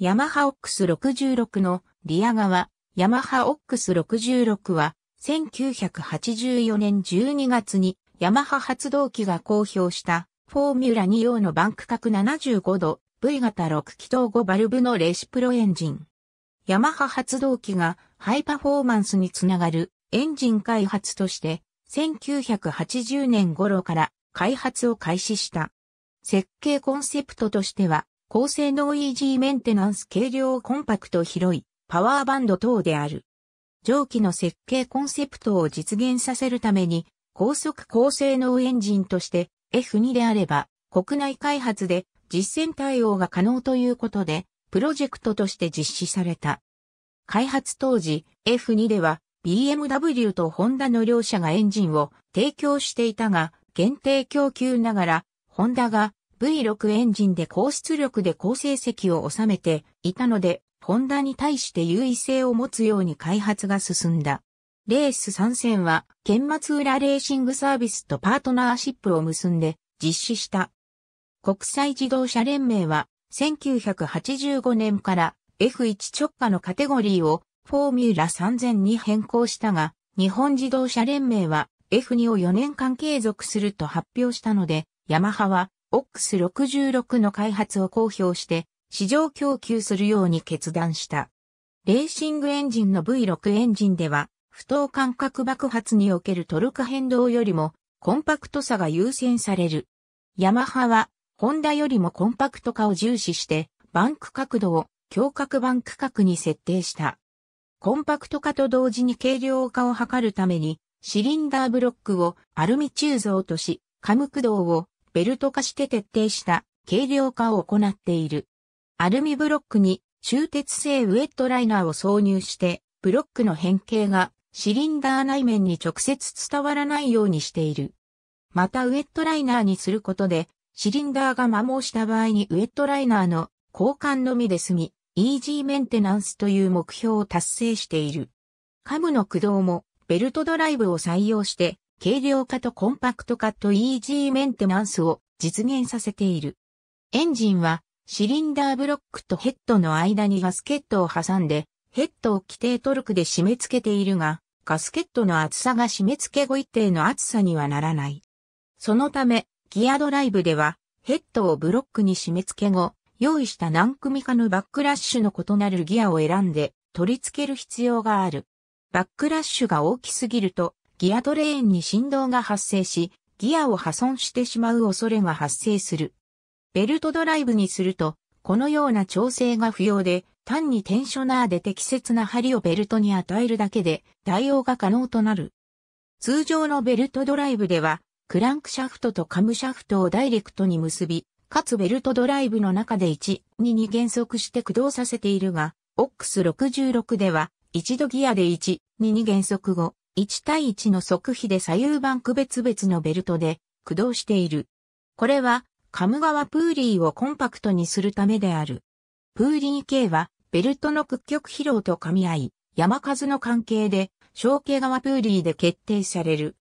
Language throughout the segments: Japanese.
ヤマハオックス66のリア側、ヤマハオックス66は、1984年12月にヤマハ発動機が公表したフォーミュラ2用のバンク角75度 V 型6気筒5バルブのレシプロエンジン。ヤマハ発動機がハイパフォーマンスにつながるエンジン開発として1980年頃から開発を開始した。設計コンセプトとしては高性能イージーメンテナンス軽量コンパクト広いパワーバンド等である。蒸気の設計コンセプトを実現させるために高速高性能エンジンとして F2 であれば国内開発で実践対応が可能ということでプロジェクトとして実施された。開発当時 F2 では BMW とホンダの両社がエンジンを提供していたが限定供給ながらホンダが V6 エンジンで高出力で高成績を収めていたので、ホンダに対して優位性を持つように開発が進んだ。レース参戦は、県末裏レーシングサービスとパートナーシップを結んで実施した。国際自動車連盟は、1985年から F1 直下のカテゴリーをフォーミュラ3000に変更したが、日本自動車連盟は F2 を4年間継続すると発表したので、ヤマハはオックス6 6の開発を公表して、市場供給するように決断した。レーシングエンジンの V6 エンジンでは、不等間隔爆発におけるトルク変動よりも、コンパクトさが優先される。ヤマハは、ホンダよりもコンパクト化を重視して、バンク角度を強角バンク角に設定した。コンパクト化と同時に軽量化を図るために、シリンダーブロックをアルミ鋳造とし、カム駆動をベルト化して徹底した軽量化を行っている。アルミブロックに中鉄製ウェットライナーを挿入して、ブロックの変形がシリンダー内面に直接伝わらないようにしている。またウェットライナーにすることで、シリンダーが摩耗した場合にウェットライナーの交換のみで済み、イージーメンテナンスという目標を達成している。カムの駆動もベルトドライブを採用して軽量化とコンパクト化とイージーメンテナンスを実現させている。エンジンはシリンダーブロックとヘッドの間にガスケットを挟んで、ヘッドを規定トルクで締め付けているが、ガスケットの厚さが締め付け後一定の厚さにはならない。そのため、ギアドライブでは、ヘッドをブロックに締め付け後、用意した何組かのバックラッシュの異なるギアを選んで取り付ける必要がある。バックラッシュが大きすぎるとギアトレーンに振動が発生し、ギアを破損してしまう恐れが発生する。ベルトドライブにすると、このような調整が不要で、単にテンショナーで適切な針をベルトに与えるだけで対応が可能となる。通常のベルトドライブでは、クランクシャフトとカムシャフトをダイレクトに結び、かつベルトドライブの中で1、2に減速して駆動させているが、OX66 では、一度ギアで1、2に減速後、1対1の側比で左右版区別々のベルトで駆動している。これは、カム側プーリーをコンパクトにするためである。プーリー系は、ベルトの屈曲疲労と噛み合い、山数の関係で、小径側プーリーで決定される。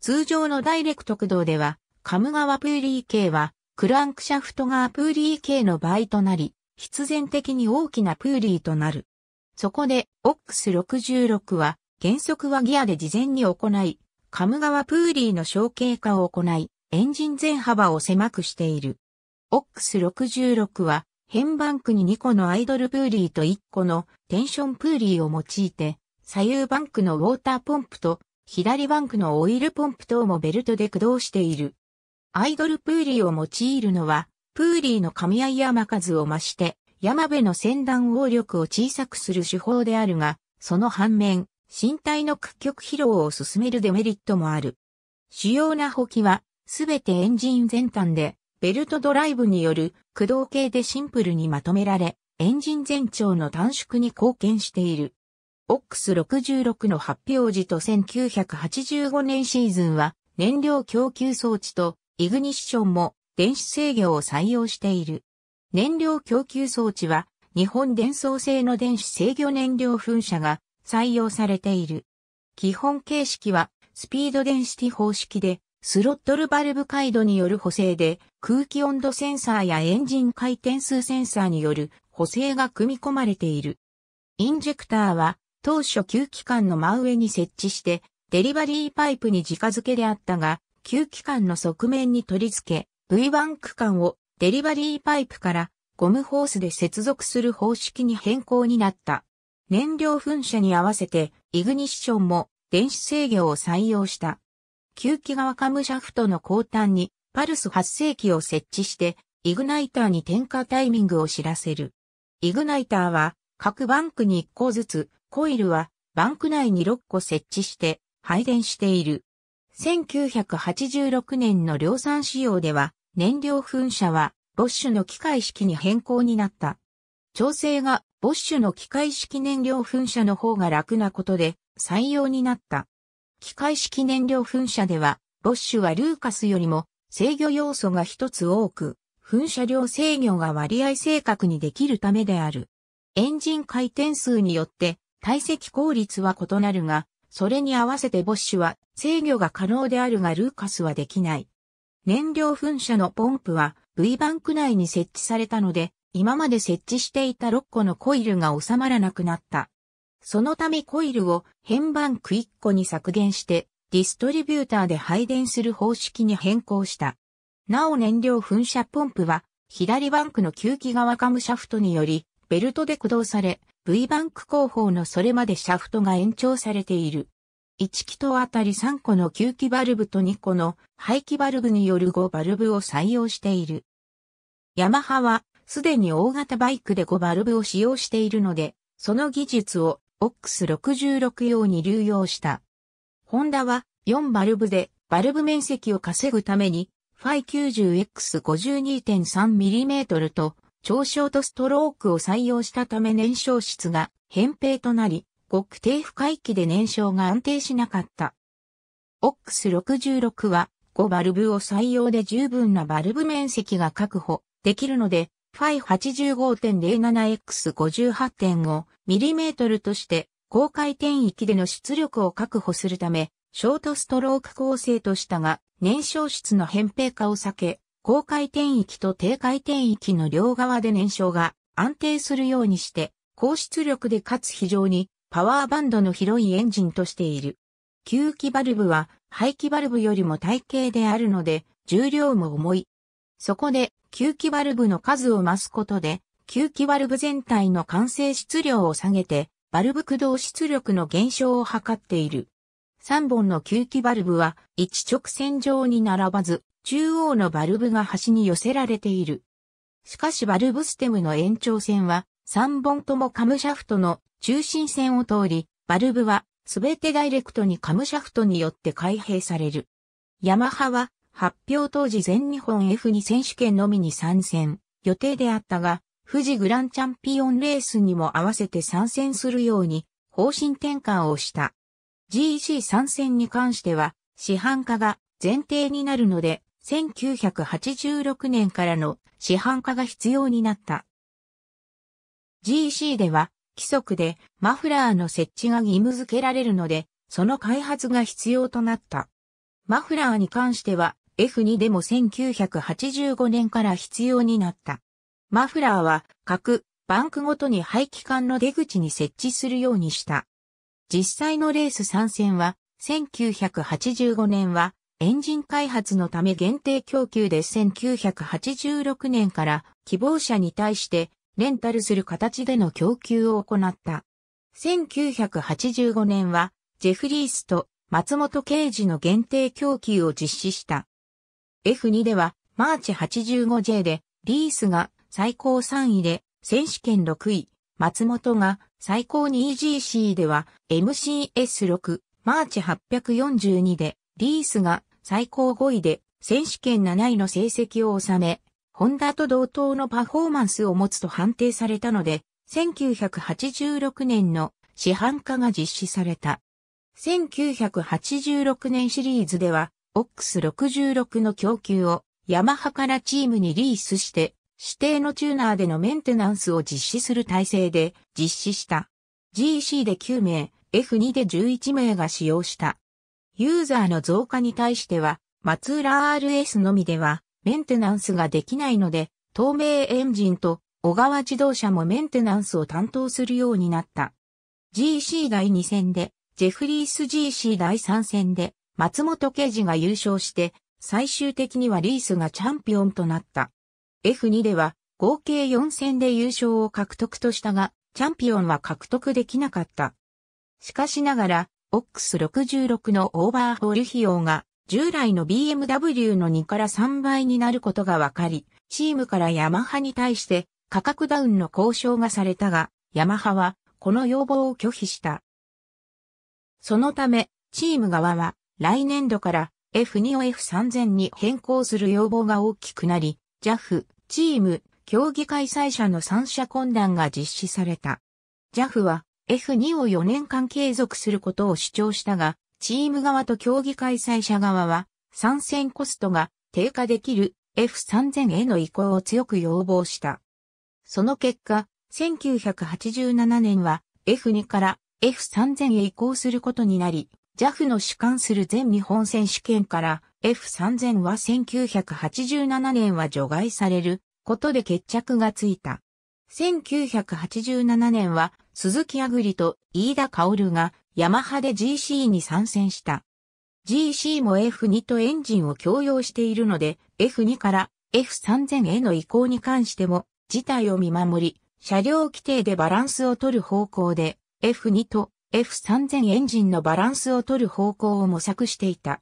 通常のダイレクト駆動では、カム側プーリー系は、クランクシャフト側プーリー系の場合となり、必然的に大きなプーリーとなる。そこで、オックス6 6は、原則はギアで事前に行い、カム側プーリーの小径化を行い、エンジン全幅を狭くしている。オックス66は、変バンクに2個のアイドルプーリーと1個のテンションプーリーを用いて、左右バンクのウォーターポンプと左バンクのオイルポンプ等もベルトで駆動している。アイドルプーリーを用いるのは、プーリーの噛み合い山数を増して、山辺の先端応力を小さくする手法であるが、その反面、身体の屈曲疲労を進めるデメリットもある。主要な補機は、すべてエンジン全端で、ベルトドライブによる駆動系でシンプルにまとめられ、エンジン全長の短縮に貢献している。オックス66の発表時と1985年シーズンは、燃料供給装置とイグニッションも電子制御を採用している。燃料供給装置は、日本電装製の電子制御燃料噴射が採用されている。基本形式はスピード電子ティ方式で、スロットルバルブ回路による補正で、空気温度センサーやエンジン回転数センサーによる補正が組み込まれている。インジェクターは、当初吸気管の真上に設置して、デリバリーパイプに直付けであったが、吸気管の側面に取り付け、V1 区間をデリバリーパイプからゴムホースで接続する方式に変更になった。燃料噴射に合わせて、イグニッションも電子制御を採用した。吸気側カムシャフトの後端にパルス発生器を設置して、イグナイターに点火タイミングを知らせる。イグナイターは各バンクに1個ずつ、コイルはバンク内に6個設置して配電している。1986年の量産仕様では燃料噴射はボッシュの機械式に変更になった。調整がボッシュの機械式燃料噴射の方が楽なことで採用になった。機械式燃料噴射では、ボッシュはルーカスよりも制御要素が一つ多く、噴射量制御が割合正確にできるためである。エンジン回転数によって体積効率は異なるが、それに合わせてボッシュは制御が可能であるがルーカスはできない。燃料噴射のポンプは V バンク内に設置されたので、今まで設置していた6個のコイルが収まらなくなった。そのためコイルを変番区1個に削減して、ディストリビューターで配電する方式に変更した。なお燃料噴射ポンプは、左バンクの吸気側カムシャフトにより、ベルトで駆動され、V バンク後方のそれまでシャフトが延長されている。1気筒あたり3個の吸気バルブと2個の排気バルブによる5バルブを採用している。ヤマハはすでに大型バイクで5バルブを使用しているので、その技術を OX66 用に流用した。ホンダは4バルブでバルブ面積を稼ぐために、i 9 0 x 5 2 3 m m と長ショートストロークを採用したため燃焼室が扁平となり、極低負回帰で燃焼が安定しなかった。OX66 は5バルブを採用で十分なバルブ面積が確保できるので、ファイ 85.07X58.5mm として、高回転域での出力を確保するため、ショートストローク構成としたが、燃焼室の扁平化を避け、高回転域と低回転域の両側で燃焼が安定するようにして、高出力でかつ非常にパワーバンドの広いエンジンとしている。吸気バルブは排気バルブよりも体型であるので、重量も重いそこで、吸気バルブの数を増すことで、吸気バルブ全体の完成質量を下げて、バルブ駆動出力の減少を図っている。3本の吸気バルブは一直線上に並ばず、中央のバルブが端に寄せられている。しかしバルブステムの延長線は3本ともカムシャフトの中心線を通り、バルブはすべてダイレクトにカムシャフトによって開閉される。ヤマハは発表当時全日本 F2 選手権のみに参戦予定であったが、富士グランチャンピオンレースにも合わせて参戦するように方針転換をした。GEC 参戦に関しては、市販化が前提になるので、1986年からの市販化が必要になった。GEC では、規則でマフラーの設置が義務付けられるので、その開発が必要となった。マフラーに関しては、F2 でも1985年から必要になった。マフラーは各バンクごとに排気管の出口に設置するようにした。実際のレース参戦は1985年はエンジン開発のため限定供給で1986年から希望者に対してレンタルする形での供給を行った。1985年はジェフリースと松本刑事の限定供給を実施した。F2 では、マーチ 85J で、リースが最高3位で、選手権6位、松本が最高 2EGC では、MCS6、マーチ842で、リースが最高5位で、選手権7位の成績を収め、ホンダと同等のパフォーマンスを持つと判定されたので、1986年の市販化が実施された。1986年シリーズでは、オックス6 6の供給をヤマハからチームにリースして、指定のチューナーでのメンテナンスを実施する体制で実施した。GC で9名、F2 で11名が使用した。ユーザーの増加に対しては、松浦 RS のみではメンテナンスができないので、透明エンジンと小川自動車もメンテナンスを担当するようになった。GC 第2戦で、ジェフリース GC 第3戦で、松本刑事が優勝して、最終的にはリースがチャンピオンとなった。F2 では合計4戦で優勝を獲得としたが、チャンピオンは獲得できなかった。しかしながら、オックス66のオーバーホール費用が従来の BMW の2から3倍になることが分かり、チームからヤマハに対して価格ダウンの交渉がされたが、ヤマハはこの要望を拒否した。そのため、チーム側は来年度から F2 を F3000 に変更する要望が大きくなり、JAF、チーム、競技開催者の三者懇談が実施された。JAF は F2 を4年間継続することを主張したが、チーム側と競技開催者側は、参戦コストが低下できる F3000 への移行を強く要望した。その結果、1987年は F2 から F3000 へ移行することになり、JAF の主管する全日本選手権から F3000 は1987年は除外されることで決着がついた。1987年は鈴木あぐりと飯田薫がヤマハで GC に参戦した。GC も F2 とエンジンを共用しているので F2 から F3000 への移行に関しても事態を見守り、車両規定でバランスを取る方向で F2 と F3000 エンジンのバランスを取る方向を模索していた。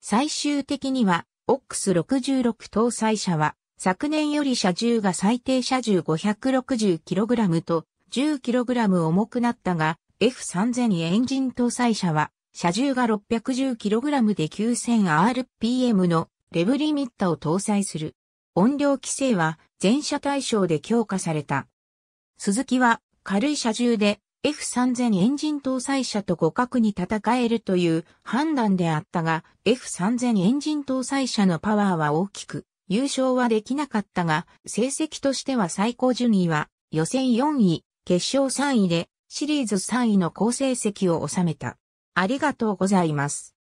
最終的には、OX66 搭載車は、昨年より車重が最低車重 560kg と 10kg 重くなったが、F3000 エンジン搭載車は、車重が 610kg で 9000rpm のレブリミッタを搭載する。音量規制は全車対象で強化された。鈴木は軽い車重で F3000 エンジン搭載車と互角に戦えるという判断であったが、F3000 エンジン搭載車のパワーは大きく、優勝はできなかったが、成績としては最高順位は予選4位、決勝3位で、シリーズ3位の好成績を収めた。ありがとうございます。